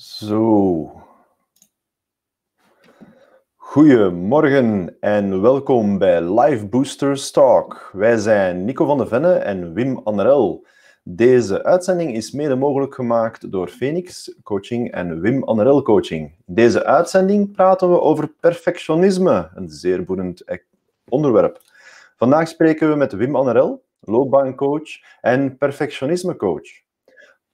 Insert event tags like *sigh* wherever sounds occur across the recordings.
Zo. Goedemorgen en welkom bij Live Boosters Talk. Wij zijn Nico van de Venne en Wim Annerel. Deze uitzending is mede mogelijk gemaakt door Phoenix Coaching en Wim Annerel Coaching. In deze uitzending praten we over perfectionisme, een zeer boeiend e- onderwerp. Vandaag spreken we met Wim Annerel, loopbaancoach en perfectionismecoach.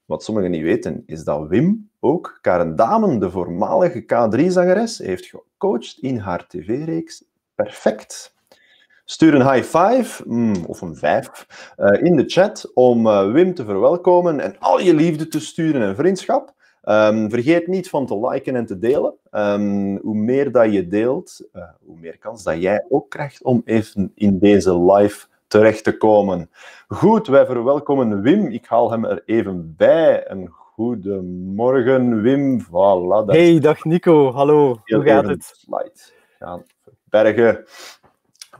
Wat sommigen niet weten, is dat Wim ook Karen Damen, de voormalige K3-zangeres, heeft gecoacht in haar tv-reeks Perfect. Stuur een high five, mm, of een vijf, eh, in de chat om eh, Wim te verwelkomen en al je liefde te sturen en vriendschap. Ehm, vergeet niet van te liken en te delen. Ehm, hoe meer dat je deelt, eh, hoe meer kans dat jij ook krijgt om even in deze live terecht te komen. Goed, wij verwelkomen Wim. Ik haal hem er even bij. Een goedemorgen, Wim. Voilà, Hey, dag Nico. Hallo, hoe gaat het? Slide gaan verbergen.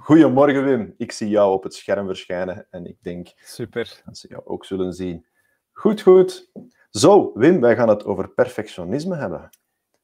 Goedemorgen, Wim. Ik zie jou op het scherm verschijnen en ik denk Super. dat ze jou ook zullen zien. Goed, goed. Zo, Wim, wij gaan het over perfectionisme hebben.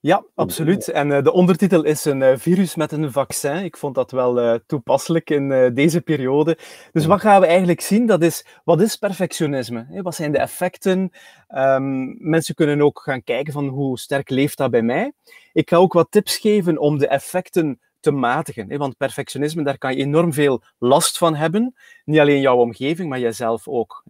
Ja, absoluut. En eh, de ondertitel is een eh, virus met een vaccin. Ik vond dat wel eh, toepasselijk in deze periode. Dus wat gaan we eigenlijk zien? Dat is, wat is perfectionisme? wat zijn de effecten? Ehm, mensen kunnen ook gaan kijken van hoe sterk leeft dat bij mij? Ik ga ook wat tips geven om de effecten te matigen. Hè? Want perfectionisme, daar kan je enorm veel last van hebben. Niet alleen jouw omgeving, maar jezelf ook.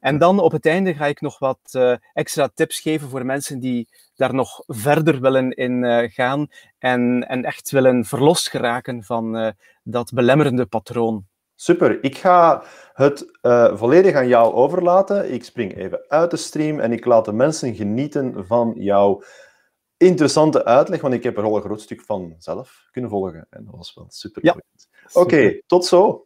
En dan op het einde ga ik nog wat eh, extra tips geven voor mensen die daar nog verder willen in eh, gaan en, en echt willen verlost geraken van eh, dat belemmerende patroon. Super, ik ga het volledig aan jou overlaten. Ik spring even uit de stream en ik laat de mensen genieten van jouw interessante uitleg, want ik heb er al een groot stuk van zelf kunnen volgen. En dat was wel super. Ja. Oké, tot zo.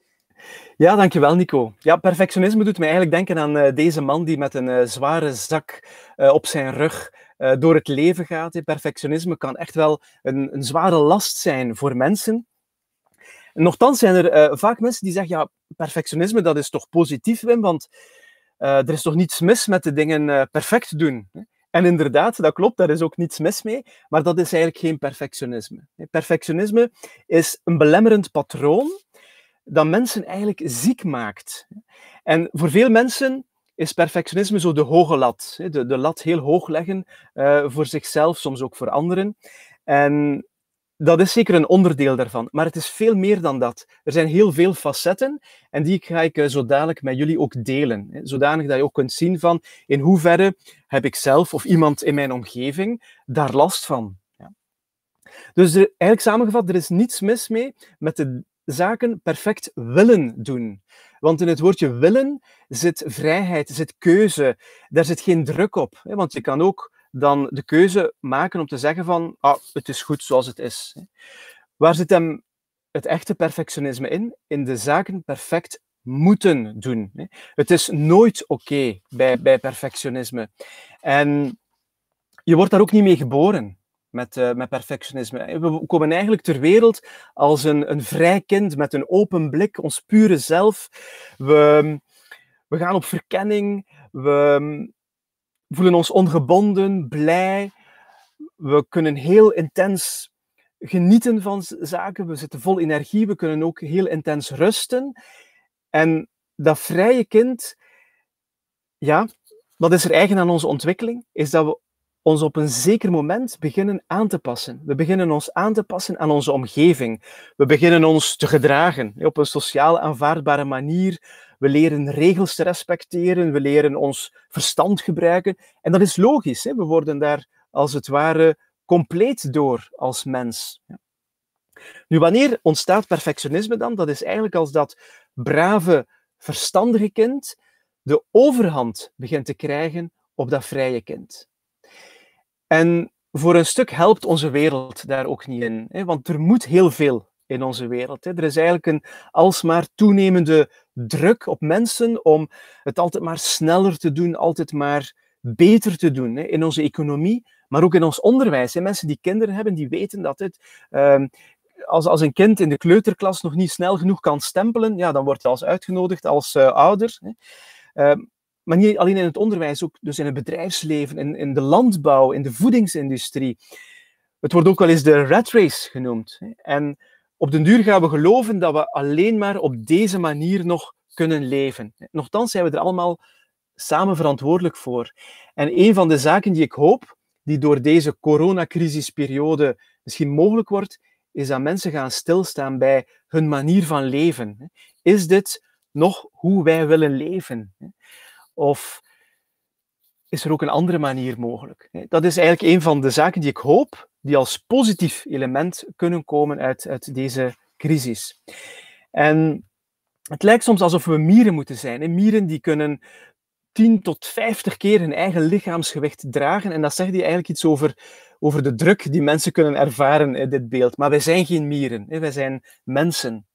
Ja, dankjewel Nico. Ja, perfectionisme doet me eigenlijk denken aan eh, deze man die met een eh, zware zak eh, op zijn rug door het leven gaat. Perfectionisme kan echt wel een, een zware last zijn voor mensen. nochtans zijn er vaak mensen die zeggen, ja, perfectionisme dat is toch positief, Wim, want er is toch niets mis met de dingen perfect doen. En inderdaad, dat klopt, daar is ook niets mis mee, maar dat is eigenlijk geen perfectionisme. Perfectionisme is een belemmerend patroon dat mensen eigenlijk ziek maakt. En voor veel mensen is perfectionisme zo de hoge lat. De, de lat heel hoog leggen eh, voor zichzelf, soms ook voor anderen. En dat is zeker een onderdeel daarvan. Maar het is veel meer dan dat. Er zijn heel veel facetten en die ga ik eh, zo dadelijk met jullie ook delen. Zodanig dat je ook kunt zien van in hoeverre heb ik zelf of iemand in mijn omgeving daar last van. Dus eigenlijk samengevat, er is niets mis mee met de zaken perfect willen doen. Want in het woordje willen zit vrijheid, zit keuze. Daar zit geen druk op. Hè? Want je kan ook dan de keuze maken om te zeggen van ah, het is goed zoals het is. Waar zit hem het echte perfectionisme in? In de zaken perfect moeten doen. Het is nooit oké bij, bij perfectionisme. En je wordt daar ook niet mee geboren met, eh, met perfectionisme. Eh, we komen eigenlijk ter wereld als een, een vrij kind met een open blik, ons pure zelf. We, we gaan op verkenning, we voelen ons ongebonden, blij. We kunnen heel intens genieten van zaken, we zitten vol energie, we kunnen ook heel intens rusten. En dat vrije kind, ja, wat is er eigen aan onze ontwikkeling? Is dat we ons op een zeker moment beginnen aan te passen. We beginnen ons aan te passen aan onze omgeving. We beginnen ons te gedragen op een sociaal aanvaardbare manier. We leren regels te respecteren, we leren ons verstand gebruiken. En dat is logisch, we worden daar als het ware compleet door als mens. Nu, wanneer ontstaat perfectionisme dan? Dat is eigenlijk als dat brave, verstandige kind de overhand begint te krijgen op dat vrije kind. En voor een stuk helpt onze wereld daar ook niet in. Hè? Want er moet heel veel in onze wereld. Hè? Er is eigenlijk een alsmaar toenemende druk op mensen om het altijd maar sneller te doen, altijd maar beter te doen. Hè? In onze economie, maar ook in ons onderwijs. Hè? Mensen die kinderen hebben, die weten dat het... Ehm, als, als een kind in de kleuterklas nog niet snel genoeg kan stempelen, ja, dan wordt je als uitgenodigd als eh, ouder. Hè? Uh, maar niet alleen in het onderwijs, ook dus in het bedrijfsleven, in, in de landbouw, in de voedingsindustrie. Het wordt ook wel eens de rat race genoemd. En op den duur gaan we geloven dat we alleen maar op deze manier nog kunnen leven. Nochtans zijn we er allemaal samen verantwoordelijk voor. En een van de zaken die ik hoop, die door deze coronacrisisperiode misschien mogelijk wordt, is dat mensen gaan stilstaan bij hun manier van leven. Is dit nog hoe wij willen leven? Of is er ook een andere manier mogelijk? Dat is eigenlijk een van de zaken die ik hoop die als positief element kunnen komen uit, uit deze crisis. En het lijkt soms alsof we mieren moeten zijn. Mieren die kunnen 10 tot 50 keer hun eigen lichaamsgewicht dragen. En dat zegt hij eigenlijk iets over, over de druk die mensen kunnen ervaren in dit beeld. Maar wij zijn geen mieren, wij zijn mensen.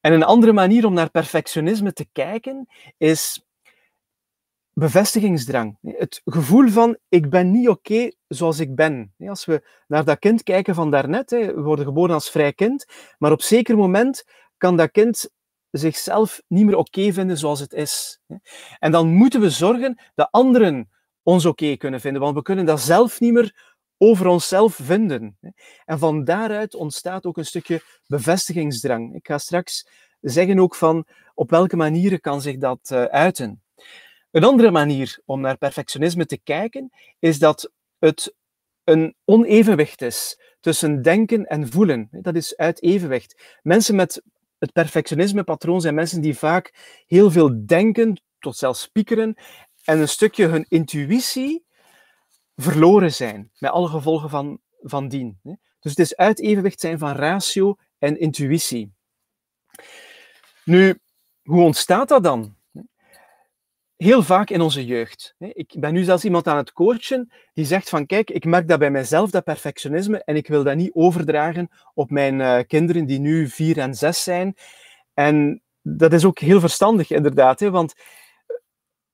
En een andere manier om naar perfectionisme te kijken is bevestigingsdrang. Het gevoel van ik ben niet oké zoals ik ben. Als we naar dat kind kijken van daarnet, we worden geboren als vrij kind, maar op zeker moment kan dat kind zichzelf niet meer oké vinden zoals het is. En dan moeten we zorgen dat anderen ons oké kunnen vinden, want we kunnen dat zelf niet meer over onszelf vinden. En van daaruit ontstaat ook een stukje bevestigingsdrang. Ik ga straks zeggen ook van op welke manieren kan zich dat eh, uiten. Een andere manier om naar perfectionisme te kijken is dat het een onevenwicht is tussen denken en voelen. Dat is uit evenwicht. Mensen met het perfectionisme-patroon zijn mensen die vaak heel veel denken, tot zelfs piekeren, en een stukje hun intuïtie verloren zijn, met alle gevolgen van, van dien. Dus het is uit evenwicht zijn van ratio en intuïtie. Nu, hoe ontstaat dat dan? heel vaak in onze jeugd. Ik ben nu zelfs iemand aan het coachen die zegt van kijk, ik merk dat bij mezelf, dat perfectionisme, en ik wil dat niet overdragen op mijn eh, kinderen die nu vier en zes zijn. En dat is ook heel verstandig inderdaad, want eh,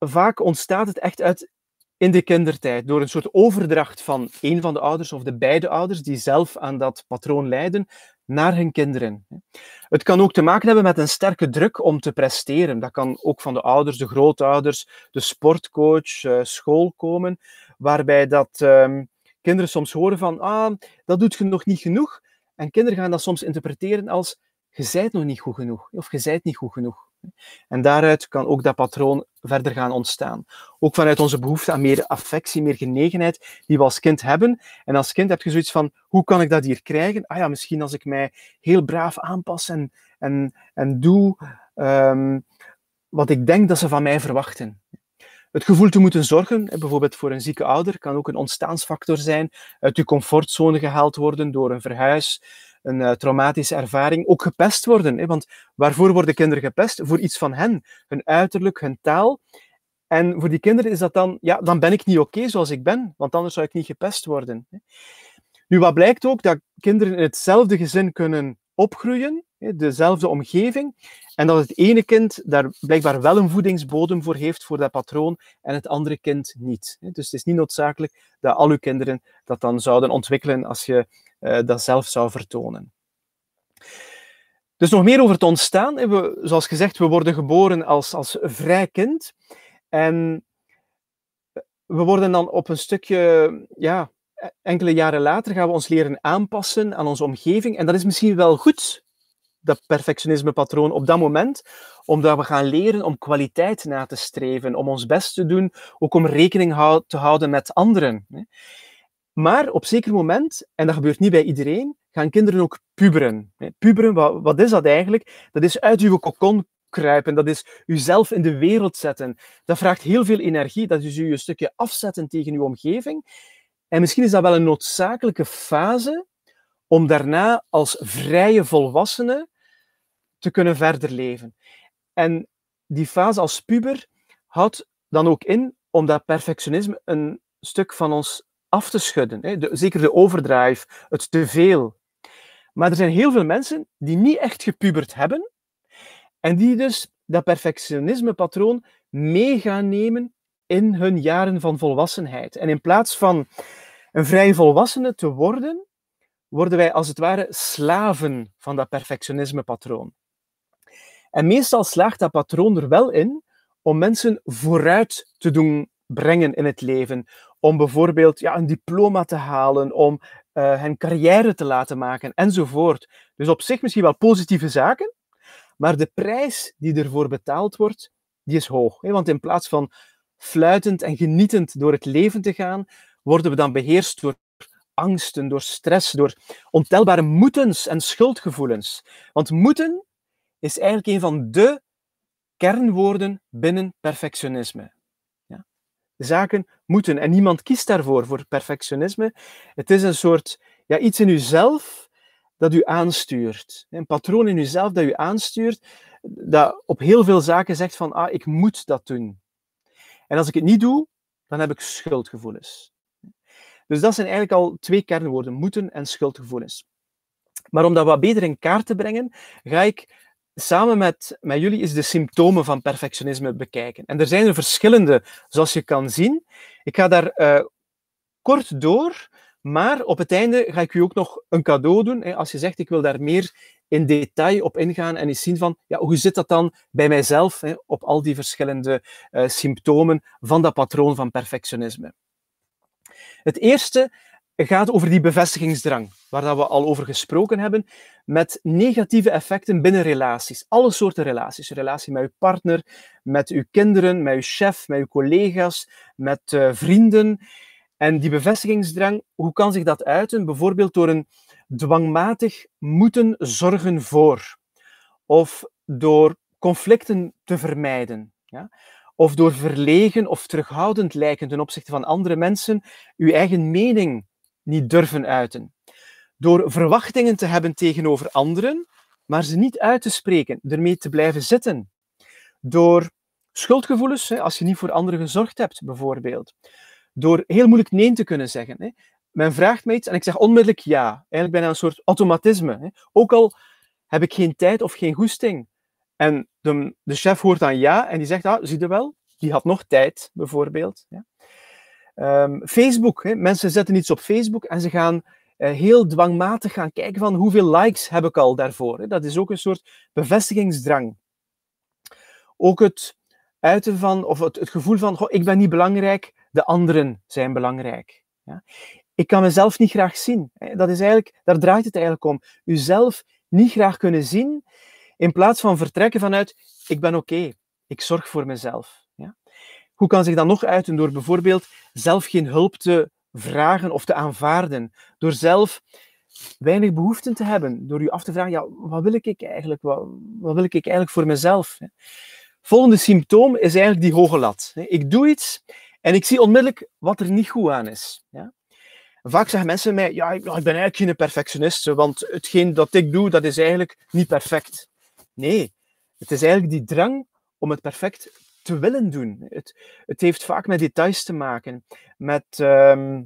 vaak ontstaat het echt uit in de kindertijd door een soort overdracht van een van de ouders of de beide ouders die zelf aan dat patroon lijden, naar hun kinderen. Het kan ook te maken hebben met een sterke druk om te presteren. Dat kan ook van de ouders, de grootouders, de sportcoach, eh, school komen, waarbij dat ehm, kinderen soms horen van, ah, dat doet je nog niet genoeg. En kinderen gaan dat soms interpreteren als, je zijt nog niet goed genoeg, of je bent niet goed genoeg. En daaruit kan ook dat patroon verder gaan ontstaan. Ook vanuit onze behoefte aan meer affectie, meer genegenheid, die we als kind hebben. En als kind heb je zoiets van, hoe kan ik dat hier krijgen? Ah ja, misschien als ik mij heel braaf aanpas en, en, en doe ehm, wat ik denk dat ze van mij verwachten. Het gevoel te moeten zorgen, bijvoorbeeld voor een zieke ouder, kan ook een ontstaansfactor zijn. Uit je comfortzone gehaald worden door een verhuis, een eh, traumatische ervaring ook gepest worden. Hè? Want waarvoor worden kinderen gepest? Voor iets van hen, hun uiterlijk, hun taal. En voor die kinderen is dat dan, ja, dan ben ik niet oké zoals ik ben, want anders zou ik niet gepest worden. Hè? Nu, wat blijkt ook, dat kinderen in hetzelfde gezin kunnen opgroeien, dezelfde omgeving, en dat het ene kind daar blijkbaar wel een voedingsbodem voor heeft, voor dat patroon, en het andere kind niet. Dus het is niet noodzakelijk dat al uw kinderen dat dan zouden ontwikkelen als je eh, dat zelf zou vertonen. Dus nog meer over het ontstaan. We, zoals gezegd, we worden geboren als, als vrij kind. En we worden dan op een stukje, ja, enkele jaren later gaan we ons leren aanpassen aan onze omgeving. En dat is misschien wel goed, dat perfectionismepatroon op dat moment, omdat we gaan leren om kwaliteit na te streven, om ons best te doen, ook om rekening te houden met anderen. Maar op zeker moment, en dat gebeurt niet bij iedereen, gaan kinderen ook puberen. Puberen, wat, is dat eigenlijk? Dat is uit uw kokon kruipen, dat is uzelf in de wereld zetten. Dat vraagt heel veel energie, dat is je een stukje afzetten tegen uw omgeving. En misschien is dat wel een noodzakelijke fase om daarna als vrije volwassene te kunnen verder leven. En die fase als puber houdt dan ook in om dat perfectionisme een stuk van ons af te schudden. Hè? zeker de overdrive, het te veel. Maar er zijn heel veel mensen die niet echt gepuberd hebben en die dus dat perfectionisme-patroon mee gaan nemen in hun jaren van volwassenheid. En in plaats van een vrij volwassene te worden, worden wij als het ware slaven van dat perfectionisme-patroon. En meestal slaagt dat patroon er wel in om mensen vooruit te doen brengen in het leven. Om bijvoorbeeld ja, een diploma te halen, om uh, hen carrière te laten maken enzovoort. Dus op zich misschien wel positieve zaken, maar de prijs die ervoor betaald wordt, die is hoog. Hè? Want in plaats van fluitend en genietend door het leven te gaan, worden we dan beheerst door angsten, door stress, door ontelbare moetens en schuldgevoelens. Want moeten is eigenlijk een van de kernwoorden binnen perfectionisme zaken moeten. En niemand kiest daarvoor, voor perfectionisme. Het is een soort ja, iets in uzelf dat u aanstuurt. Een patroon in uzelf dat u aanstuurt, dat op heel veel zaken zegt van, ah, ik moet dat doen. En als ik het niet doe, dan heb ik schuldgevoelens. Dus dat zijn eigenlijk al twee kernwoorden, moeten en schuldgevoelens. Maar om dat wat beter in kaart te brengen, ga ik samen met, met jullie is de symptomen van perfectionisme bekijken. En er zijn er verschillende, zoals je kan zien. Ik ga daar eh, kort door, maar op het einde ga ik u ook nog een cadeau doen. Als je zegt, ik wil daar meer in detail op ingaan en eens zien van, ja, hoe zit dat dan bij mijzelf op al die verschillende eh, symptomen van dat patroon van perfectionisme. Het eerste het gaat over die bevestigingsdrang, waar dat we al over gesproken hebben, met negatieve effecten binnen relaties. Alle soorten relaties. Een relatie met uw partner, met uw kinderen, met uw chef, met uw collega's, met eh, vrienden. En die bevestigingsdrang, hoe kan zich dat uiten? Bijvoorbeeld door een dwangmatig moeten zorgen voor. Of door conflicten te vermijden. Ja? Of door verlegen of terughoudend lijken ten opzichte van andere mensen, uw eigen mening niet durven uiten. Door verwachtingen te hebben tegenover anderen, maar ze niet uit te spreken, ermee te blijven zitten. Door schuldgevoelens, als je niet voor anderen gezorgd hebt, bijvoorbeeld. Door heel moeilijk nee te kunnen zeggen. Men vraagt mij iets en ik zeg onmiddellijk ja. Eigenlijk bijna een soort automatisme. Ook al heb ik geen tijd of geen goesting. En de, de chef hoort dan ja en die zegt, ah, zie je wel, die had nog tijd, bijvoorbeeld. Ehm, Facebook, hè? mensen zetten iets op Facebook en ze gaan eh, heel dwangmatig gaan kijken van hoeveel likes heb ik al daarvoor. Dat is ook een soort bevestigingsdrang. Ook het uiten van, of het, het gevoel van, goh, ik ben niet belangrijk, de anderen zijn belangrijk. Ja? Ik kan mezelf niet graag zien. Hè? Dat is eigenlijk, daar draait het eigenlijk om. Uzelf niet graag kunnen zien, in plaats van vertrekken vanuit, ik ben oké, ik zorg voor mezelf. Hoe kan zich dat nog uiten? Door bijvoorbeeld zelf geen hulp te vragen of te aanvaarden. Door zelf weinig behoeften te hebben. Door je af te vragen, ja, wat wil ik eigenlijk? Wat, wil ik eigenlijk voor mezelf? Volgende symptoom is eigenlijk die hoge lat. Ik doe iets en ik zie onmiddellijk wat er niet goed aan is. Vaak zeggen mensen mij, ja, ik ben eigenlijk geen perfectionist, want hetgeen dat ik doe, dat is eigenlijk niet perfect. Nee, het is eigenlijk die drang om het perfect te willen doen. Het, het heeft vaak met details te maken, met ehm,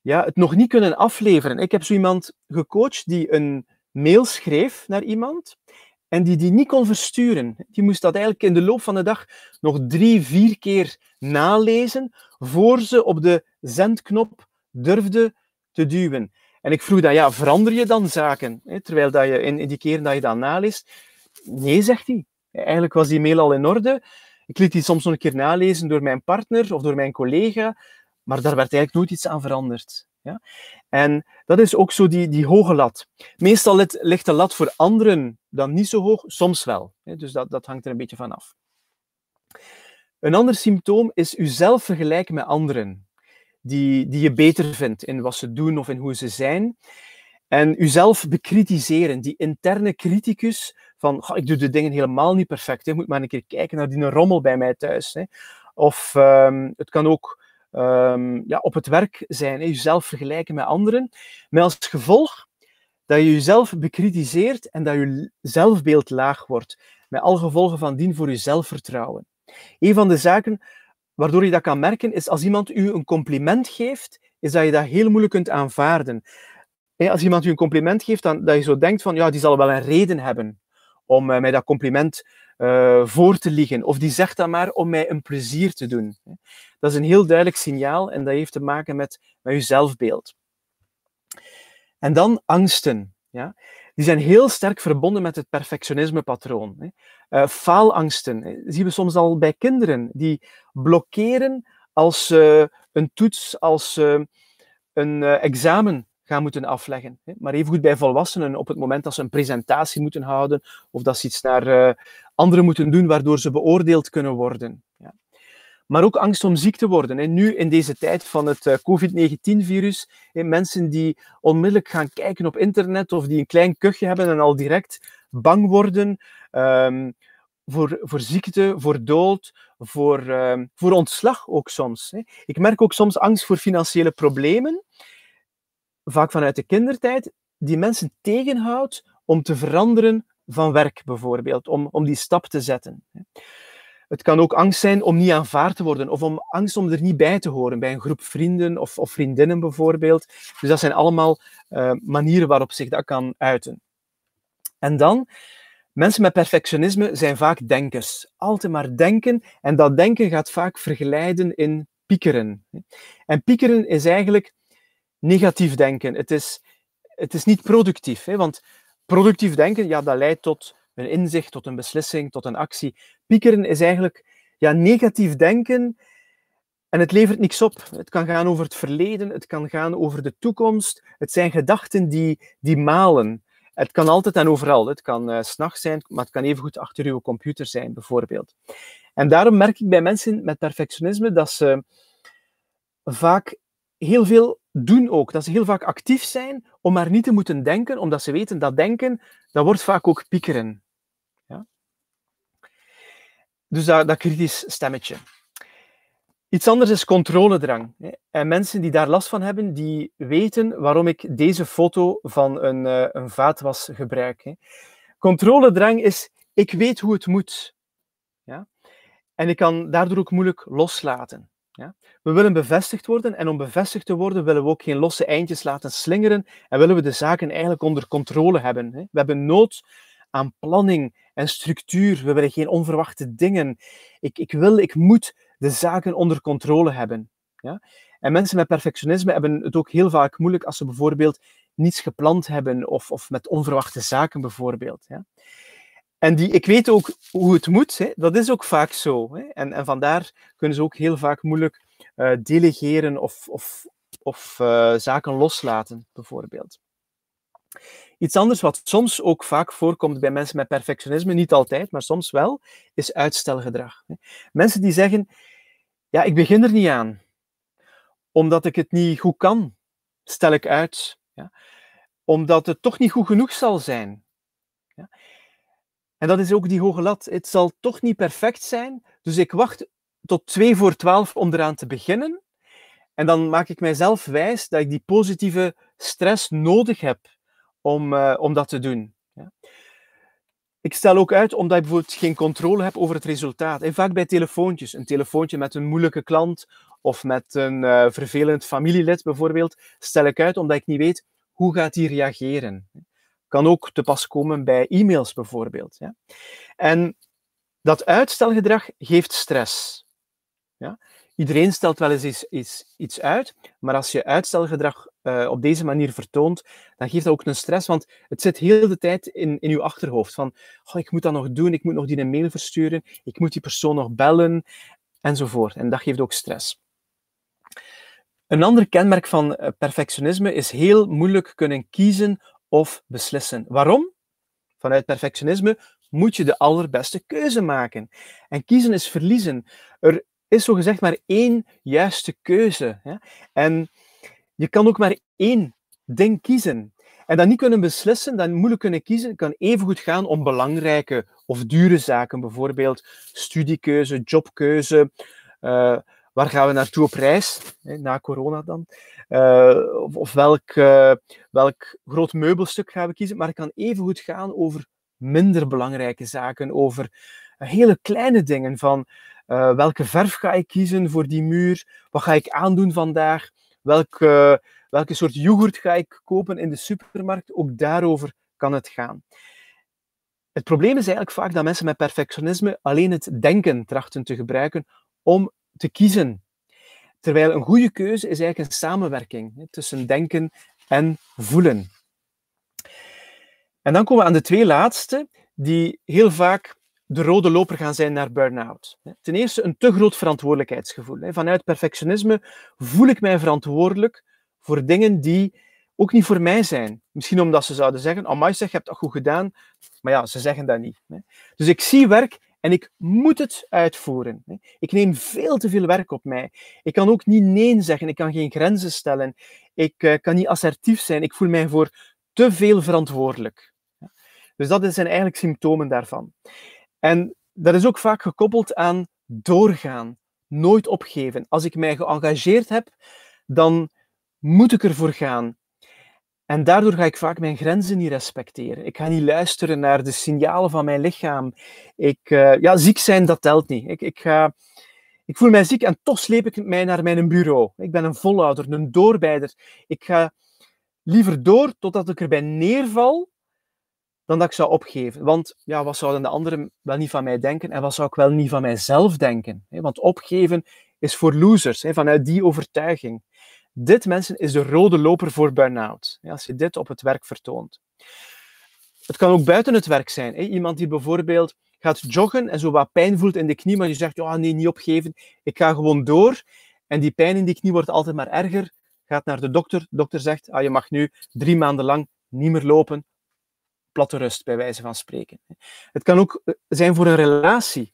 ja, het nog niet kunnen afleveren. Ik heb zo iemand gecoacht die een mail schreef naar iemand en die die niet kon versturen. Die moest dat eigenlijk in de loop van de dag nog drie, vier keer nalezen voor ze op de zendknop durfde te duwen. En ik vroeg dan, ja, verander je dan zaken? Terwijl dat je in, die keren dat je dat naleest. Nee, zegt hij. Eigenlijk was die mail al in orde. Ik liet die soms nog een keer nalezen door mijn partner of door mijn collega, maar daar werd eigenlijk nooit iets aan veranderd. Ja? En dat is ook zo die, die hoge lat. Meestal ligt de lat voor anderen dan niet zo hoog, soms wel. Dus dat, dat hangt er een beetje van af. Een ander symptoom is uzelf vergelijken met anderen, die, die je beter vindt in wat ze doen of in hoe ze zijn. En uzelf bekritiseren, die interne criticus van, ik doe de dingen helemaal niet perfect. Hè. Moet maar een keer kijken naar die rommel bij mij thuis. Hè. Of ehm, het kan ook ehm, ja, op het werk zijn, hè. jezelf vergelijken met anderen. Met als gevolg dat je jezelf bekritiseert en dat je zelfbeeld laag wordt. Met alle gevolgen van dien voor je zelfvertrouwen. Een van de zaken waardoor je dat kan merken, is als iemand u een compliment geeft, is dat je dat heel moeilijk kunt aanvaarden. Als iemand u een compliment geeft, dan dat je zo denkt van, ja, die zal wel een reden hebben om eh, mij dat compliment eh, voor te liggen, Of die zegt dat maar om mij een plezier te doen. Dat is een heel duidelijk signaal en dat heeft te maken met, met je zelfbeeld. En dan angsten. Ja? Die zijn heel sterk verbonden met het perfectionismepatroon. Uh, eh, faalangsten zien we soms al bij kinderen. Die blokkeren als uh, een toets, als uh, een examen gaan moeten afleggen. Maar evengoed bij volwassenen, op het moment dat ze een presentatie moeten houden of dat ze iets naar eh, anderen moeten doen waardoor ze beoordeeld kunnen worden. Maar ook angst om ziek te worden. nu in deze tijd van het eh, COVID-19-virus, mensen die onmiddellijk gaan kijken op internet of die een klein kuchje hebben en al direct bang worden ehm, voor, voor ziekte, voor dood, voor, ehm, voor ontslag ook soms. Ik merk ook soms angst voor financiële problemen vaak vanuit de kindertijd, die mensen tegenhoudt om te veranderen van werk bijvoorbeeld, om, om die stap te zetten. Het kan ook angst zijn om niet aanvaard te worden of om angst om er niet bij te horen, bij een groep vrienden of, of vriendinnen bijvoorbeeld. Dus dat zijn allemaal eh, manieren waarop zich dat kan uiten. En dan, mensen met perfectionisme zijn vaak denkers. Altijd maar denken en dat denken gaat vaak vergeleiden in piekeren. En piekeren is eigenlijk negatief denken. Het is, het is niet productief. Hè? Want productief denken, ja, dat leidt tot een inzicht, tot een beslissing, tot een actie. Piekeren is eigenlijk ja, negatief denken en het levert niks op. Het kan gaan over het verleden, het kan gaan over de toekomst. Het zijn gedachten die, die malen. Het kan altijd en overal. Het kan uh, s'nachts zijn, maar het kan goed achter uw computer zijn, bijvoorbeeld. En daarom merk ik bij mensen met perfectionisme dat ze vaak heel veel doen ook. Dat ze heel vaak actief zijn om maar niet te moeten denken, omdat ze weten dat denken, dat wordt vaak ook piekeren. Ja? Dus dat, dat kritisch stemmetje. Iets anders is controledrang. En mensen die daar last van hebben, die weten waarom ik deze foto van een, eh, een vaatwas gebruik. Controledrang is, ik weet hoe het moet. Ja? En ik kan daardoor ook moeilijk loslaten. Ja? We willen bevestigd worden en om bevestigd te worden willen we ook geen losse eindjes laten slingeren en willen we de zaken eigenlijk onder controle hebben. Hè? We hebben nood aan planning en structuur. We willen geen onverwachte dingen. Ik, ik wil, ik moet de zaken onder controle hebben. Ja? En mensen met perfectionisme hebben het ook heel vaak moeilijk als ze bijvoorbeeld niets gepland hebben of, of met onverwachte zaken bijvoorbeeld. Ja? En die, ik weet ook hoe het moet, hè. dat is ook vaak zo. Hè. En, en vandaar kunnen ze ook heel vaak moeilijk eh, delegeren of, of, of eh, zaken loslaten, bijvoorbeeld. Iets anders wat soms ook vaak voorkomt bij mensen met perfectionisme, niet altijd, maar soms wel, is uitstelgedrag. Mensen die zeggen, ja, ik begin er niet aan, omdat ik het niet goed kan, stel ik uit. Ja. Omdat het toch niet goed genoeg zal zijn. Ja. En dat is ook die hoge lat. Het zal toch niet perfect zijn, dus ik wacht tot 2 voor 12 om eraan te beginnen. En dan maak ik mijzelf wijs dat ik die positieve stress nodig heb om, eh, om dat te doen. Ja. Ik stel ook uit omdat ik bijvoorbeeld geen controle heb over het resultaat. En vaak bij telefoontjes. Een telefoontje met een moeilijke klant of met een eh, vervelend familielid bijvoorbeeld, stel ik uit omdat ik niet weet hoe gaat die reageren kan ook te pas komen bij e-mails bijvoorbeeld. Ja. En dat uitstelgedrag geeft stress. Ja. Iedereen stelt wel eens iets, iets, uit, maar als je uitstelgedrag eh, op deze manier vertoont, dan geeft dat ook een stress, want het zit heel de tijd in, in je achterhoofd van oh, ik moet dat nog doen, ik moet nog die een mail versturen, ik moet die persoon nog bellen, enzovoort. En dat geeft ook stress. Een ander kenmerk van eh, perfectionisme is heel moeilijk kunnen kiezen of beslissen. Waarom? Vanuit perfectionisme moet je de allerbeste keuze maken. En kiezen is verliezen. Er is zogezegd maar één juiste keuze. En je kan ook maar één ding kiezen. En dat niet kunnen beslissen, dan moeilijk kunnen kiezen, kan even goed gaan om belangrijke of dure zaken, bijvoorbeeld studiekeuze, jobkeuze, eh, waar gaan we naartoe op reis, hè, na corona dan? Eh, of, of welk, eh, welk groot meubelstuk gaan we kiezen? Maar het kan even goed gaan over minder belangrijke zaken, over hele kleine dingen van eh, welke verf ga ik kiezen voor die muur? Wat ga ik aandoen vandaag? Welke, welke soort yoghurt ga ik kopen in de supermarkt? Ook daarover kan het gaan. Het probleem is eigenlijk vaak dat mensen met perfectionisme alleen het denken trachten te gebruiken om te kiezen. Terwijl een goede keuze is eigenlijk een samenwerking hè, tussen denken en voelen. En dan komen we aan de twee laatste, die heel vaak de rode loper gaan zijn naar burn-out. Ten eerste een te groot verantwoordelijkheidsgevoel. Vanuit perfectionisme voel ik mij verantwoordelijk voor dingen die ook niet voor mij zijn. Misschien omdat ze zouden zeggen, amai zeg, je hebt dat goed gedaan. Maar ja, ze zeggen dat niet. Dus ik zie werk en ik moet het uitvoeren. Ik neem veel te veel werk op mij. Ik kan ook niet nee zeggen. Ik kan geen grenzen stellen. Ik eh, kan niet assertief zijn. Ik voel mij voor te veel verantwoordelijk. Dus dat zijn eigenlijk symptomen daarvan. En dat is ook vaak gekoppeld aan doorgaan, nooit opgeven. Als ik mij geëngageerd heb, dan moet ik ervoor gaan. En daardoor ga ik vaak mijn grenzen niet respecteren. Ik ga niet luisteren naar de signalen van mijn lichaam. Ik, eh, ja, ziek zijn, dat telt niet. Ik, ik, ga, ik voel mij ziek en toch sleep ik mij naar mijn bureau. Ik ben een volouder, een doorbijder. Ik ga liever door totdat ik erbij neerval dan dat ik zou opgeven. Want ja, wat zouden de anderen wel niet van mij denken en wat zou ik wel niet van mijzelf denken? Want opgeven is voor losers, vanuit die overtuiging. Dit, mensen, is de rode loper voor burn-out. als je dit op het werk vertoont. Het kan ook buiten het werk zijn. Iemand die bijvoorbeeld gaat joggen en zo wat pijn voelt in de knie, maar je zegt, ja, nee, niet opgeven. Ik ga gewoon door. En die pijn in die knie wordt altijd maar erger. Gaat naar de dokter. De dokter zegt, ah, je mag nu drie maanden lang niet meer lopen platte rust, bij wijze van spreken. Het kan ook eh, zijn voor een relatie.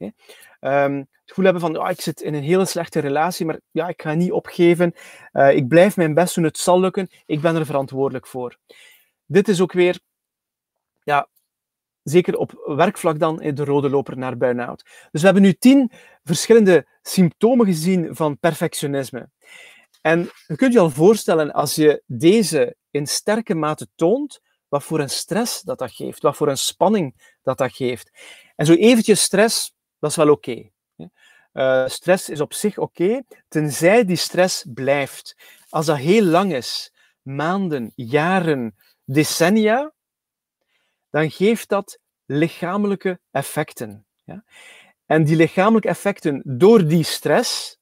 Ehm, het gevoel hebben van, ah, ik zit in een hele slechte relatie, maar ja, ik ga niet opgeven. Eh, ik blijf mijn best doen, het zal lukken. Ik ben er verantwoordelijk voor. Dit is ook weer, ja, zeker op werkvlak dan, eh, de rode loper naar burn-out. Dus we hebben nu tien verschillende symptomen gezien van perfectionisme. En je kunt je al voorstellen, als je deze in sterke mate toont, wat voor een stress dat dat geeft, wat voor een spanning dat dat geeft. En zo eventjes stress, dat is wel oké. Eh, stress is op zich oké, tenzij die stress blijft. Als dat heel lang is, maanden, jaren, decennia, dan geeft dat lichamelijke effecten. Ja? En die lichamelijke effecten door die stress,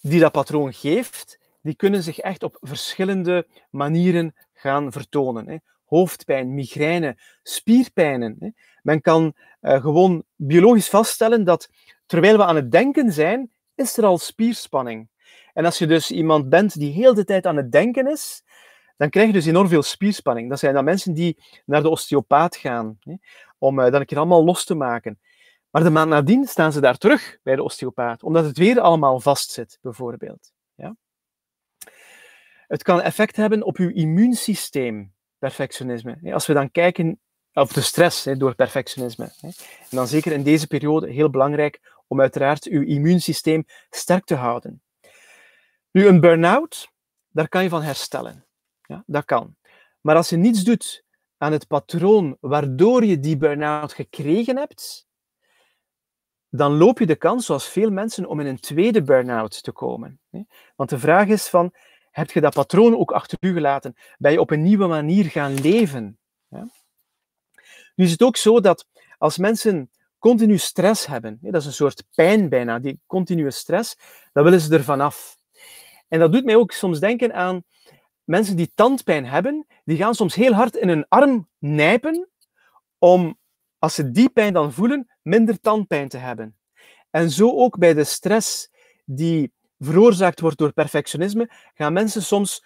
die dat patroon geeft, die kunnen zich echt op verschillende manieren gaan vertonen. Hè. Hoofdpijn, migraine, spierpijnen. Hè. Men kan eh, gewoon biologisch vaststellen dat terwijl we aan het denken zijn, is er al spierspanning. En als je dus iemand bent die heel de tijd aan het denken is, dan krijg je dus enorm veel spierspanning. Dat zijn dan mensen die naar de osteopaat gaan, hè, om uh, dat een keer allemaal los te maken. Maar de maand nadien staan ze daar terug bij de osteopaat, omdat het weer allemaal vastzit, bijvoorbeeld. Het kan effect hebben op uw immuunsysteem, perfectionisme. Als we dan kijken, of de stress door perfectionisme. En dan zeker in deze periode heel belangrijk om uiteraard uw immuunsysteem sterk te houden. Nu, een burn-out, daar kan je van herstellen. Ja, dat kan. Maar als je niets doet aan het patroon waardoor je die burn-out gekregen hebt, dan loop je de kans, zoals veel mensen, om in een tweede burn-out te komen. Want de vraag is van, heb je dat patroon ook achter u gelaten? Ben je op een nieuwe manier gaan leven? Nu is het ook zo dat als mensen continu stress hebben, dat is een soort pijn bijna, die continue stress, dan willen ze er vanaf. En dat doet mij ook soms denken aan mensen die tandpijn hebben, die gaan soms heel hard in hun arm nijpen om, als ze die pijn dan voelen, minder tandpijn te hebben. En zo ook bij de stress die veroorzaakt wordt door perfectionisme, gaan mensen soms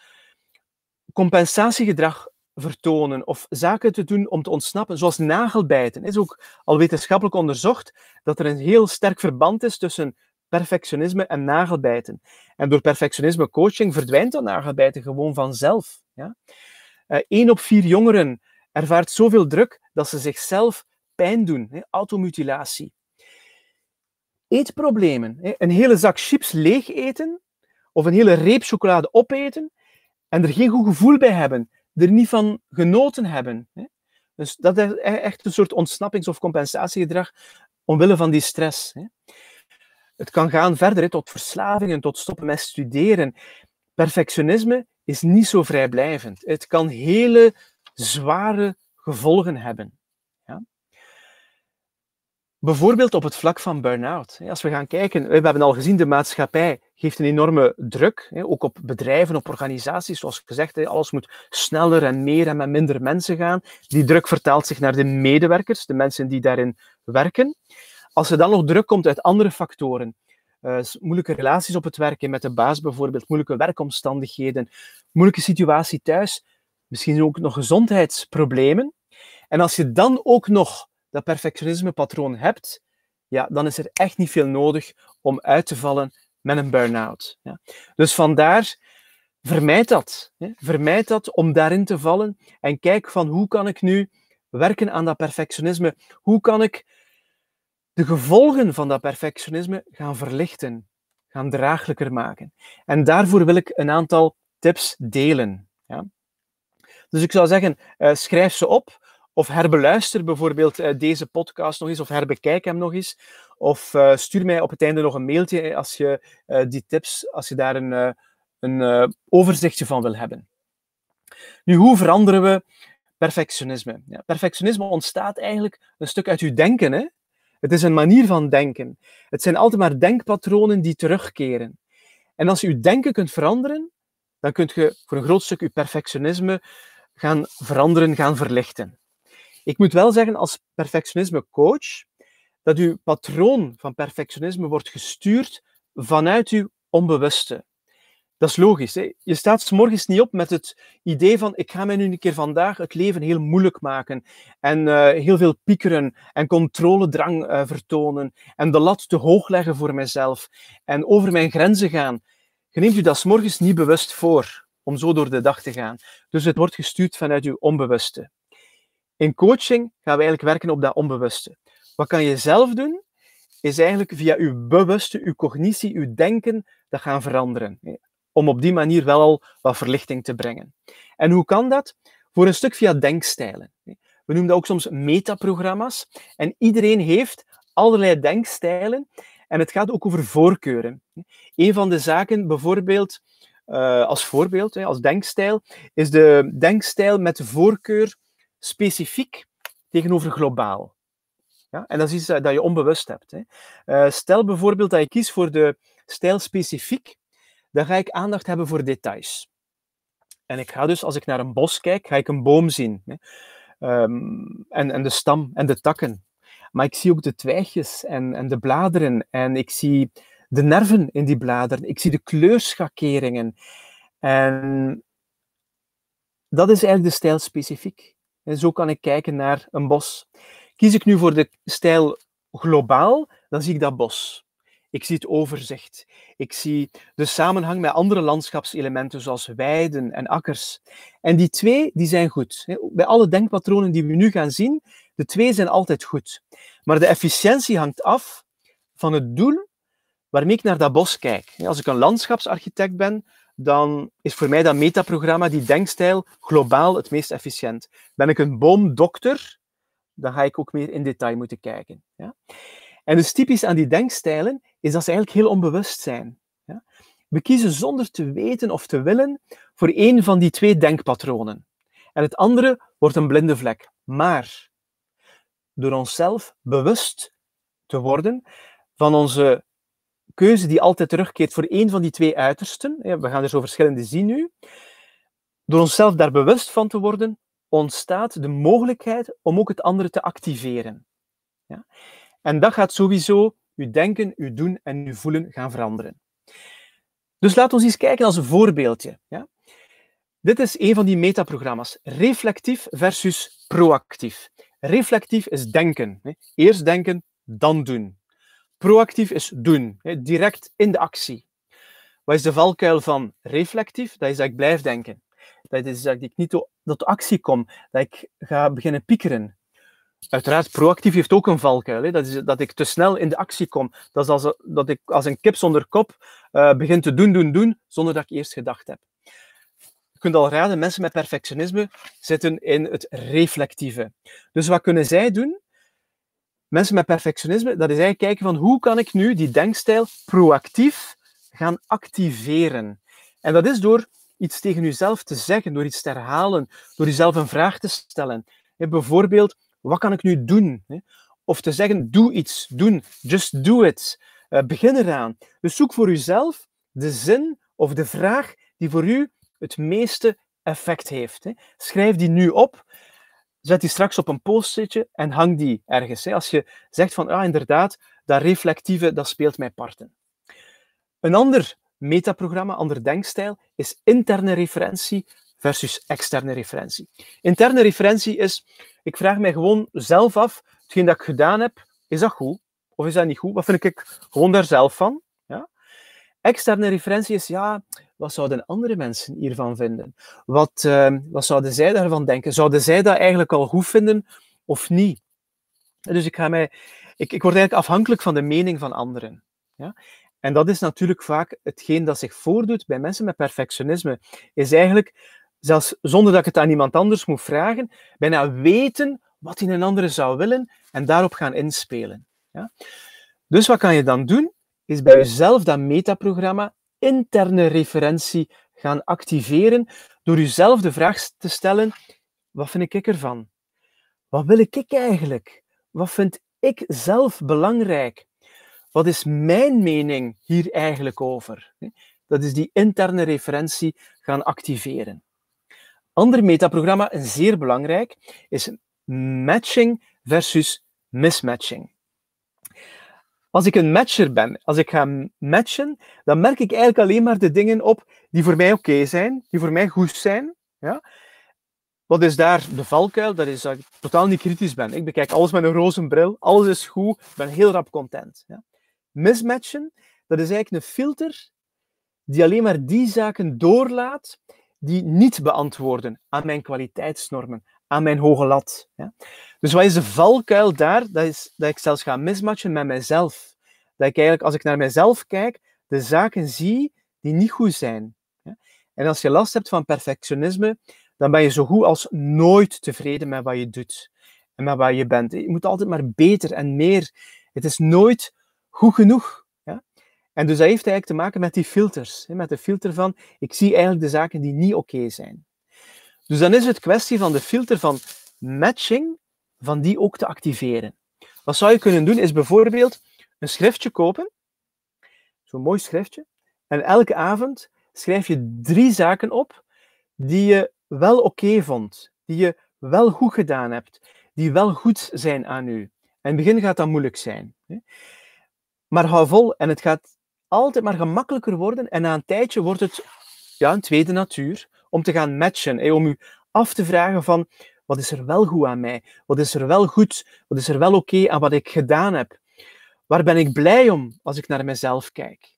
compensatiegedrag vertonen of zaken te doen om te ontsnappen, zoals nagelbijten. is ook al wetenschappelijk onderzocht dat er een heel sterk verband is tussen perfectionisme en nagelbijten. En door perfectionisme coaching verdwijnt dat nagelbijten gewoon vanzelf. Ja? Eén eh, op vier jongeren ervaart zoveel druk dat ze zichzelf pijn doen, hè? automutilatie eetproblemen. Een hele zak chips leeg eten of een hele reep chocolade opeten en er geen goed gevoel bij hebben, er niet van genoten hebben. Dus dat is e-, echt een soort ontsnappings- of compensatiegedrag omwille van die stress. Het kan gaan verder tot verslavingen, tot stoppen met studeren. Perfectionisme is niet zo vrijblijvend. Het kan hele zware gevolgen hebben. Bijvoorbeeld op het vlak van burn-out. Als we gaan kijken, we hebben al gezien, de maatschappij geeft een enorme druk, ook op bedrijven, op organisaties. Zoals gezegd, alles moet sneller en meer en met minder mensen gaan. Die druk vertaalt zich naar de medewerkers, de mensen die daarin werken. Als er dan nog druk komt uit andere factoren, eh, moeilijke relaties op het werk met de baas bijvoorbeeld, moeilijke werkomstandigheden, moeilijke situatie thuis, misschien ook nog gezondheidsproblemen. En als je dan ook nog dat perfectionismepatroon hebt, ja, dan is er echt niet veel nodig om uit te vallen met een burn-out. Ja. Dus vandaar, vermijd dat. Hè. Vermijd dat om daarin te vallen en kijk van hoe kan ik nu werken aan dat perfectionisme? Hoe kan ik de gevolgen van dat perfectionisme gaan verlichten, gaan draaglijker maken? En daarvoor wil ik een aantal tips delen. Ja. Dus ik zou zeggen, eh, schrijf ze op of herbeluister bijvoorbeeld eh, deze podcast nog eens, of herbekijk hem nog eens. Of eh, stuur mij op het einde nog een mailtje eh, als je die tips, als je daar een, een overzichtje van wil hebben. Nu, hoe veranderen we perfectionisme? Ja, perfectionisme ontstaat eigenlijk een stuk uit uw denken. Hè? Het is een manier van denken. Het zijn altijd maar denkpatronen die terugkeren. En als je uw denken kunt veranderen, dan kunt je voor een groot stuk je perfectionisme gaan veranderen, gaan verlichten. Ik moet wel zeggen, als perfectionisme-coach, dat uw patroon van perfectionisme wordt gestuurd vanuit uw onbewuste. Dat is logisch. Hè? Je staat s morgens niet op met het idee van ik ga mij nu een keer vandaag het leven heel moeilijk maken en eh, heel veel piekeren en controledrang eh, vertonen en de lat te hoog leggen voor mezelf en over mijn grenzen gaan. Je neemt u dat s morgens niet bewust voor om zo door de dag te gaan. Dus het wordt gestuurd vanuit uw onbewuste. In coaching gaan we eigenlijk werken op dat onbewuste. Wat kan je zelf doen? Is eigenlijk via uw bewuste, uw cognitie, uw denken, dat gaan veranderen. Om op die manier wel al wat verlichting te brengen. En hoe kan dat? Voor een stuk via denkstijlen. We noemen dat ook soms metaprogramma's. En iedereen heeft allerlei denkstijlen. En het gaat ook over voorkeuren. Een van de zaken, bijvoorbeeld, eh, als voorbeeld, als denkstijl, is de denkstijl met voorkeur specifiek tegenover globaal. Ja? En dat is iets dat je onbewust hebt. Hè. Eh, stel bijvoorbeeld dat je kiest voor de stijl specifiek, dan ga ik aandacht hebben voor details. En ik ga dus, als ik naar een bos kijk, ga ik een boom zien. Hè. Ehm, en, en de stam en de takken. Maar ik zie ook de twijgjes en, en de bladeren. En ik zie de nerven in die bladeren. Ik zie de kleurschakeringen. En dat is eigenlijk de stijl specifiek. En zo kan ik kijken naar een bos. Kies ik nu voor de stijl globaal, dan zie ik dat bos. Ik zie het overzicht. Ik zie de samenhang met andere landschapselementen zoals weiden en akkers. En die twee die zijn goed. Bij alle denkpatronen die we nu gaan zien, de twee zijn altijd goed. Maar de efficiëntie hangt af van het doel waarmee ik naar dat bos kijk. Als ik een landschapsarchitect ben, dan is voor mij dat metaprogramma, die denkstijl, globaal het meest efficiënt. Ben ik een boomdokter, dan ga ik ook meer in detail moeten kijken. Ja? En dus typisch aan die denkstijlen is dat ze eigenlijk heel onbewust zijn. Ja? We kiezen zonder te weten of te willen voor één van die twee denkpatronen. En het andere wordt een blinde vlek. Maar door onszelf bewust te worden van onze keuze die altijd terugkeert voor één van die twee uitersten. We gaan er zo verschillende zien nu. Door onszelf daar bewust van te worden, ontstaat de mogelijkheid om ook het andere te activeren. Ja? En dat gaat sowieso uw denken, uw doen en uw voelen gaan veranderen. Dus laat ons eens kijken als een voorbeeldje. Ja? Dit is een van die metaprogramma's. Reflectief versus proactief. Reflectief is denken. Eerst denken, dan doen. Proactief is doen, direct in de actie. Wat is de valkuil van reflectief? Dat is dat ik blijf denken. Dat is dat ik niet tot actie kom, dat ik ga beginnen piekeren. Uiteraard, proactief heeft ook een valkuil. Dat is dat ik te snel in de actie kom. Dat is als, dat ik als een kip zonder kop uh, eh, begin te doen, doen, doen, zonder dat ik eerst gedacht heb. Je kunt al raden, mensen met perfectionisme zitten in het reflectieve. Dus wat kunnen zij doen? mensen met perfectionisme, dat is eigenlijk kijken van hoe kan ik nu die denkstijl proactief gaan activeren. En dat is door iets tegen jezelf te zeggen, door iets te herhalen, door jezelf een vraag te stellen. bijvoorbeeld, wat kan ik nu doen? Of te zeggen, doe iets, doen, just do it. Eh, begin eraan. Dus zoek voor jezelf de zin of de vraag die voor u het meeste effect heeft. Schrijf die nu op zet die straks op een postzitje en hang die ergens. Als je zegt van, ah, inderdaad, dat reflectieve, dat speelt mij parten. Een ander metaprogramma, ander denkstijl, is interne referentie versus externe referentie. Interne referentie is, ik vraag mij gewoon zelf af, hetgeen dat ik gedaan heb, is dat goed? Of is dat niet goed? Wat vind ik gewoon daar zelf van? Externe is, ja, wat zouden andere mensen hiervan vinden? Wat, ehm, wat zouden zij daarvan denken? Zouden zij dat eigenlijk al goed vinden of niet? Dus ik, ga mij, ik, ik word eigenlijk afhankelijk van de mening van anderen. Ja? En dat is natuurlijk vaak hetgeen dat zich voordoet bij mensen met perfectionisme. Is eigenlijk, zelfs zonder dat ik het aan iemand anders moet vragen, bijna weten wat in een andere zou willen en daarop gaan inspelen. Ja? Dus wat kan je dan doen? is bij jezelf dat metaprogramma interne referentie gaan activeren door jezelf de vraag te stellen, wat vind ik ervan? Wat wil ik eigenlijk? Wat vind ik zelf belangrijk? Wat is mijn mening hier eigenlijk over? Dat is die interne referentie gaan activeren. Ander metaprogramma, en zeer belangrijk, is matching versus mismatching. Als ik een matcher ben, als ik ga matchen, dan merk ik eigenlijk alleen maar de dingen op die voor mij oké zijn, die voor mij goed zijn. Ja? Wat is daar de valkuil? Dat is dat ik totaal niet kritisch ben. Ik bekijk alles met een roze bril, alles is goed, ik ben heel rap content. Ja? Mismatchen, dat is eigenlijk een filter die alleen maar die zaken doorlaat die niet beantwoorden aan mijn kwaliteitsnormen, aan mijn hoge lat. Ja? Dus wat is de valkuil daar? Dat is dat ik zelfs ga mismatchen met mezelf. Dat ik eigenlijk, als ik naar mezelf kijk, de zaken zie die niet goed zijn. Ja? En als je last hebt van perfectionisme, dan ben je zo goed als nooit tevreden met wat je doet en met waar je bent. Je moet altijd maar beter en meer. Het is nooit goed genoeg. Ja? En dus dat heeft eigenlijk te maken met die filters. Met de filter van, ik zie eigenlijk de zaken die niet oké zijn. Dus dan is het kwestie van de filter van matching, van die ook te activeren. Wat zou je kunnen doen, is bijvoorbeeld een schriftje kopen, zo'n mooi schriftje, en elke avond schrijf je drie zaken op die je wel oké vond, die je wel goed gedaan hebt, die wel goed zijn aan u. in het begin gaat dat moeilijk zijn. Maar hou vol en het gaat altijd maar gemakkelijker worden. En na een tijdje wordt het ja, een tweede natuur om te gaan matchen. om u af te vragen van wat is er wel goed aan mij? Wat is er wel goed? Wat is er wel oké aan wat ik gedaan heb? Waar ben ik blij om als ik naar mezelf kijk?